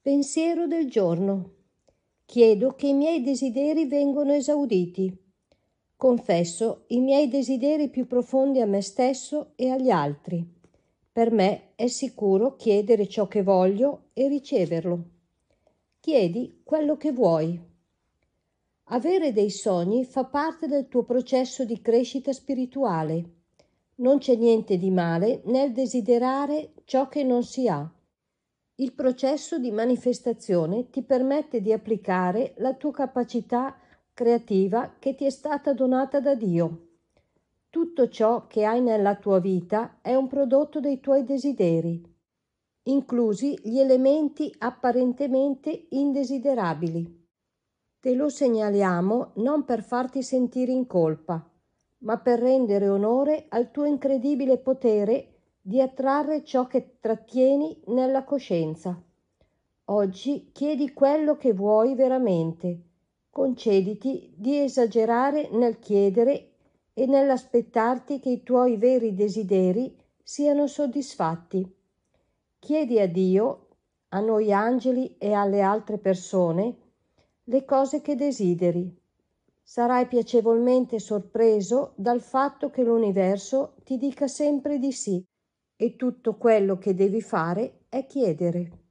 Pensiero del giorno. Chiedo che i miei desideri vengano esauditi. Confesso i miei desideri più profondi a me stesso e agli altri. Per me è sicuro chiedere ciò che voglio e riceverlo. Chiedi quello che vuoi. Avere dei sogni fa parte del tuo processo di crescita spirituale. Non c'è niente di male nel desiderare ciò che non si ha il processo di manifestazione ti permette di applicare la tua capacità creativa che ti è stata donata da Dio. Tutto ciò che hai nella tua vita è un prodotto dei tuoi desideri, inclusi gli elementi apparentemente indesiderabili. Te lo segnaliamo non per farti sentire in colpa, ma per rendere onore al tuo incredibile potere di attrarre ciò che trattieni nella coscienza. Oggi chiedi quello che vuoi veramente. Concediti di esagerare nel chiedere e nell'aspettarti che i tuoi veri desideri siano soddisfatti. Chiedi a Dio, a noi angeli e alle altre persone le cose che desideri. Sarai piacevolmente sorpreso dal fatto che l'universo ti dica sempre di sì e tutto quello che devi fare è chiedere.